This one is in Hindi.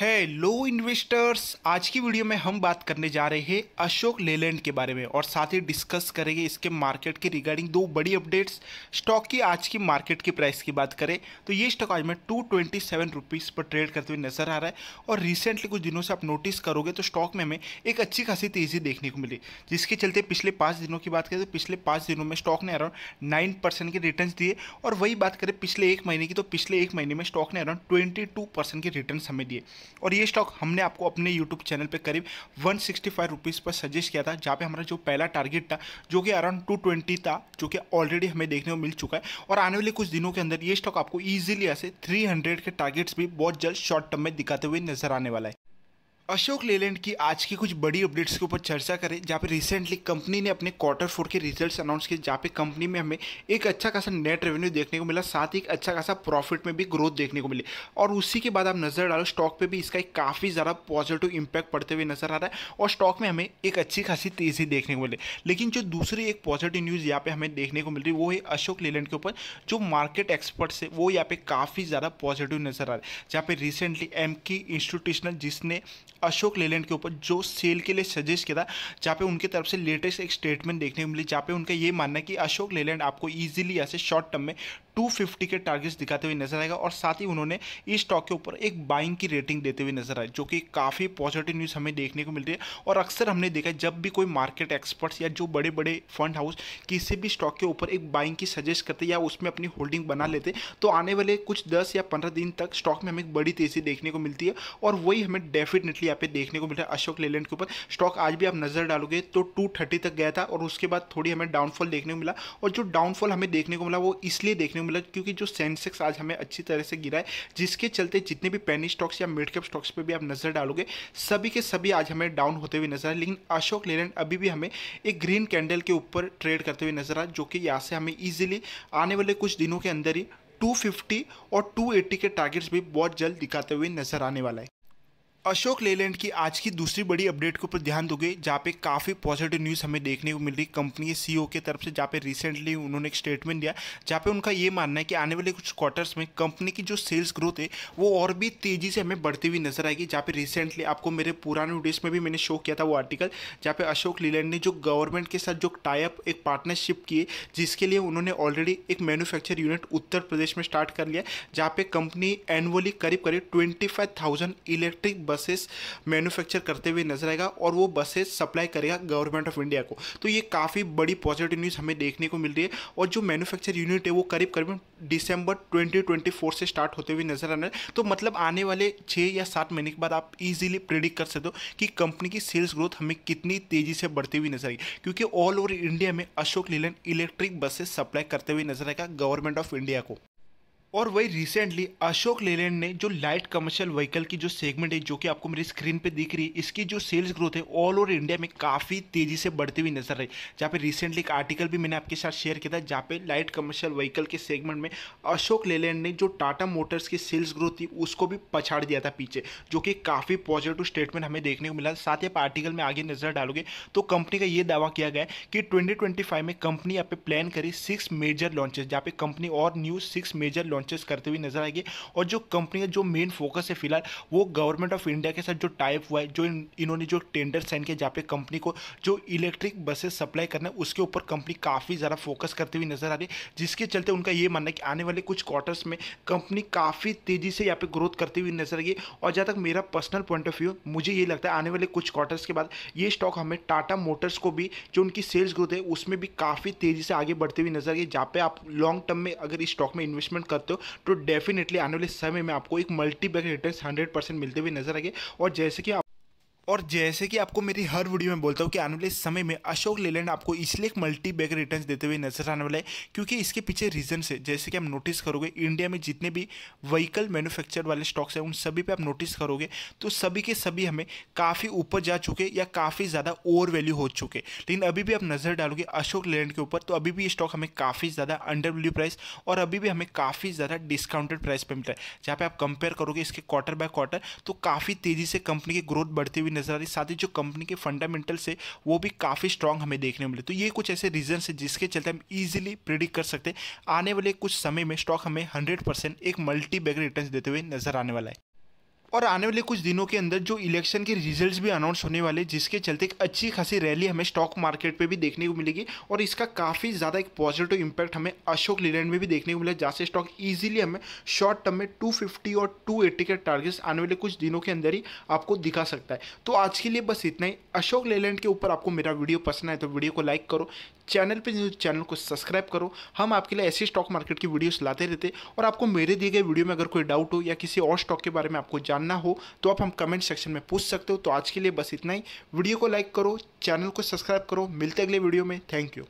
है लो इन्वेस्टर्स आज की वीडियो में हम बात करने जा रहे हैं अशोक लेलैंड के बारे में और साथ ही डिस्कस करेंगे इसके मार्केट के रिगार्डिंग दो बड़ी अपडेट्स स्टॉक की आज की मार्केट की प्राइस की बात करें तो ये स्टॉक आज में टू ट्वेंटी सेवन रुपीज़ पर ट्रेड करते हुए नजर आ रहा है और रिसेंटली कुछ दिनों से आप नोटिस करोगे तो स्टॉक में हमें एक अच्छी खासी तेज़ी देखने को मिली जिसके चलते पिछले पाँच दिनों की बात करें तो पिछले पाँच दिनों में स्टॉक ने अराउंड नाइन परसेंट के रिटर्न दिए और वही बात करें पिछले एक महीने की तो पिछले एक महीने में स्टॉक ने अराउंड ट्वेंटी टू परसेंट के रिटर्न हमें दिए और ये स्टॉक हमने आपको अपने यूट्यूब चैनल पर करीब वन सिक्सटी पर सजेस्ट किया था जहाँ पर हमारा जो पहला टारगेट था जो कि अराउंड टू था जो कि ऑलरेडी हमें देखने को मिल चुका है और आने वाले कुछ दिनों के अंदर ये स्टॉक आपको ईजिली ऐसे 300 के टारगेट्स भी बहुत जल्द शॉर्ट टर्म में दिखाते हुए नजर आने वाला है अशोक लेलैंड की आज की कुछ बड़ी अपडेट्स के ऊपर चर्चा करें जहाँ पे रिसेंटली कंपनी ने अपने क्वार्टर फोर के रिजल्ट्स अनाउंस किए जहाँ पे कंपनी में हमें एक अच्छा खासा नेट रेवेन्यू देखने को मिला साथ ही एक अच्छा खासा प्रॉफिट में भी ग्रोथ देखने को मिली और उसी के बाद आप नज़र डालो स्टॉक पर भी इसका एक काफ़ी ज़्यादा पॉजिटिव इम्पैक्ट पड़ते हुए नजर आ रहा है और स्टॉक में हमें एक अच्छी खासी तेज़ी देखने को मिली लेकिन जो दूसरी एक पॉजिटिव न्यूज़ यहाँ पर हमें देखने को मिल रही वो है अशोक लेलैंड के ऊपर जो मार्केट एक्सपर्ट्स है वो यहाँ पे काफ़ी ज़्यादा पॉजिटिव नज़र आ रहा है जहाँ पे रिसेंटली एम की इंस्टीट्यूशनल जिसने अशोक लेलैंड के ऊपर जो सेल के लिए सजेस्ट किया था जहाँ पे उनकी तरफ से लेटेस्ट एक स्टेटमेंट देखने को मिली जहाँ पे उनका ये मानना है कि अशोक लेलैंड आपको ईजिली ऐसे शॉर्ट टर्म में 250 के टारगेट्स दिखाते हुए नजर आएगा और साथ ही उन्होंने इस स्टॉक के ऊपर एक बाइंग की रेटिंग देते हुए नजर आए जो कि काफ़ी पॉजिटिव न्यूज़ हमें देखने को मिल रही है और अक्सर हमने देखा है जब भी कोई मार्केट एक्सपर्ट्स या जो बड़े बड़े फंड हाउस किसी भी स्टॉक के ऊपर एक बाइंग की सजेस्ट करते या उसमें अपनी होल्डिंग बना लेते तो आने वाले कुछ दस या पंद्रह दिन तक स्टॉक में हमें बड़ी तेज़ी देखने को मिलती है और वही हमें डेफिनेटली यहाँ पे देखने को मिल रहा है अशोक लेलैंड के ऊपर स्टॉक आज भी आप नज़र डालोगे तो टू तक गया था और उसके बाद थोड़ी हमें डाउनफॉल देखने को मिला और जो डाउनफॉल हमें देखने को मिला वो इसलिए देखने देखने मिला मतलब क्योंकि जो सेंसेक्स आज हमें अच्छी तरह से गिरा है जिसके चलते जितने भी पेनी स्टॉक्स या मिड कैप स्टॉक्स पर भी आप नज़र डालोगे सभी के सभी आज हमें डाउन होते हुए नजर आए लेकिन अशोक लेलैंड अभी भी हमें एक ग्रीन कैंडल के ऊपर ट्रेड करते हुए नजर आए जो कि यहाँ से हमें ईजिली आने वाले कुछ दिनों के अंदर ही 250 और 280 के टारगेट्स भी बहुत जल्द दिखाते हुए नजर आने वाला है अशोक लेलैंड की आज की दूसरी बड़ी अपडेट के ऊपर ध्यान दोगे जहाँ पे काफ़ी पॉजिटिव न्यूज़ हमें देखने को मिल रही कंपनी के सीईओ e के तरफ से जहाँ पे रिसेंटली उन्होंने एक स्टेटमेंट दिया जहाँ पे उनका ये मानना है कि आने वाले कुछ क्वार्टर्स में कंपनी की जो सेल्स ग्रोथ है वो और भी तेज़ी से हमें बढ़ती हुई नजर आएगी जहाँ पे रिसेंटली आपको मेरे पुराने वीडियोज में भी मैंने शो किया था वो आर्टिकल जहाँ पे अशोक लेलैंड ने जो गवर्नमेंट के साथ जो टाइप एक पार्टनरशिप किए जिसके लिए उन्होंने ऑलरेडी एक मैनुफैक्चर यूनिट उत्तर प्रदेश में स्टार्ट कर लिया जहाँ पे कंपनी एनुअली करीब करीब ट्वेंटी इलेक्ट्रिक बसेस मैन्युफैक्चर करते हुए नजर आएगा और वो बसेस सप्लाई करेगा गवर्नमेंट ऑफ इंडिया को तो ये काफ़ी बड़ी पॉजिटिव न्यूज़ हमें देखने को मिल रही है और जो मैन्युफैक्चर यूनिट है वो करीब करीब दिसंबर 2024 से स्टार्ट होते हुए नजर आना तो मतलब आने वाले छः या सात महीने के बाद आप इजीली प्रिडिक्ट कर सकते हो कि कंपनी की सेल्स ग्रोथ हमें कितनी तेज़ी से बढ़ती हुई नजर आएगी क्योंकि ऑल ओवर इंडिया में Ashok Leyland electric buses supply करते हुए नजर आएगा गवर्नमेंट ऑफ इंडिया को और वही रिसेंटली अशोक लेलैंड ने जो लाइट कमर्शियल व्हीकल की जो सेगमेंट है जो कि आपको मेरी स्क्रीन पे दिख रही है इसकी जो सेल्स ग्रोथ है ऑल ओवर इंडिया में काफ़ी तेज़ी से बढ़ती हुई नजर रही जहाँ पे रिसेंटली एक आर्टिकल भी मैंने आपके साथ शेयर किया था जहाँ पे लाइट कमर्शियल व्हीकल के सेगमेंट में अशोक लेलैंड ने जो टाटा मोटर्स की सेल्स ग्रोथ थी उसको भी पछाड़ दिया था पीछे जो कि काफ़ी पॉजिटिव स्टेटमेंट हमें देखने को मिला साथ ही आप आर्टिकल में आगे नजर डालोगे तो कंपनी का ये दावा किया गया कि ट्वेंटी में कंपनी यहाँ पे प्लान करी सिक्स मेजर लॉन्चेस जहाँ पे कंपनी और new six major launch launches करते हुए नजर आएगी और जो कंपनी का जो मेन फोकस है फिलहाल वो गवर्नमेंट ऑफ इंडिया के साथ जो टाइप हुआ है जो इन, इन्होंने जो टेंडर साइन किया जहाँ पे कंपनी को जो इलेक्ट्रिक बसेस सप्लाई करना है उसके ऊपर कंपनी काफ़ी ज़्यादा फोकस करते हुए नजर आ रही है जिसके चलते उनका ये मानना है कि आने वाले कुछ क्वार्टर्स में कंपनी काफ़ी तेज़ी से यहाँ पे ग्रोथ करती हुई नजर आएगी और जहाँ तक मेरा पर्सनल पॉइंट ऑफ व्यू मुझे ये लगता है आने वाले कुछ क्वार्टर्स के बाद ये स्टॉक हमें टाटा मोटर्स को भी जो उनकी सेल्स ग्रोथ है उसमें भी काफ़ी तेज़ी से आगे बढ़ती हुई नजर आएगी जहाँ पे आप लॉन्ग टर्म में अगर इस स्टॉक में इन्वेस्टमेंट करते हो तो डेफिनेटली आने वाले समय में आपको एक मल्टी बैग रिटर्न हंड्रेड मिलते हुए नजर आएंगे और जैसे कि और जैसे कि आपको मेरी हर वीडियो में बोलता हूँ कि आने वाले समय में अशोक लेलैंड आपको इसलिए एक मल्टी बैग रिटर्न देते हुए नजर आने वाला है क्योंकि इसके पीछे रीजन है जैसे कि आप नोटिस करोगे इंडिया में जितने भी व्हीकल मैन्युफैक्चर वाले स्टॉक्स हैं उन सभी पर आप नोटिस करोगे तो सभी के सभी हमें काफ़ी ऊपर जा चुके या काफ़ी ज़्यादा ओवर वैल्यू हो चुके लेकिन अभी भी आप नज़र डालोगे अशोक लेलैंड के ऊपर तो अभी भी ये स्टॉक हमें काफ़ी ज़्यादा अंडर वैल्यू प्राइस और अभी भी हमें काफ़ी ज़्यादा डिस्काउंटेड प्राइस पर मिलता है जहाँ पर आप कंपेयर करोगे इसके क्वार्टर बाय क्वार्टर तो काफ़ी तेज़ी से कंपनी की ग्रोथ बढ़ती हुई नजर आ रही साथ ही जो कंपनी के फंडामेंटल है वो भी काफ़ी स्ट्रांग हमें देखने मिले तो ये कुछ ऐसे रीजन है जिसके चलते हम ईजिली प्रिडिक्ट कर सकते हैं आने वाले कुछ समय में स्टॉक हमें हंड्रेड परसेंट एक मल्टी बैग रिटर्न देते हुए नजर आने वाला है और आने वाले कुछ दिनों के अंदर जो इलेक्शन के रिजल्ट्स भी अनाउंस होने वाले जिसके चलते एक अच्छी खासी रैली हमें स्टॉक मार्केट पे भी देखने को मिलेगी और इसका काफ़ी ज़्यादा एक पॉजिटिव इम्पैक्ट हमें अशोक लीलैंड में भी देखने को मिला जहाँ से स्टॉक ईजिली हमें शॉर्ट टर्म में 250 और 280 के टारगेट्स आने वाले कुछ दिनों के अंदर ही आपको दिखा सकता है तो आज के लिए बस इतना ही अशोक लेलैंड के ऊपर आपको मेरा वीडियो पसंद आए तो वीडियो को लाइक करो चैनल पे जो चैनल को सब्सक्राइब करो हम आपके लिए ऐसी स्टॉक मार्केट की वीडियोस लाते रहते और आपको मेरे दिए गए वीडियो में अगर कोई डाउट हो या किसी और स्टॉक के बारे में आपको जानना हो तो आप हम कमेंट सेक्शन में पूछ सकते हो तो आज के लिए बस इतना ही वीडियो को लाइक करो चैनल को सब्सक्राइब करो मिलते अगले वीडियो में थैंक यू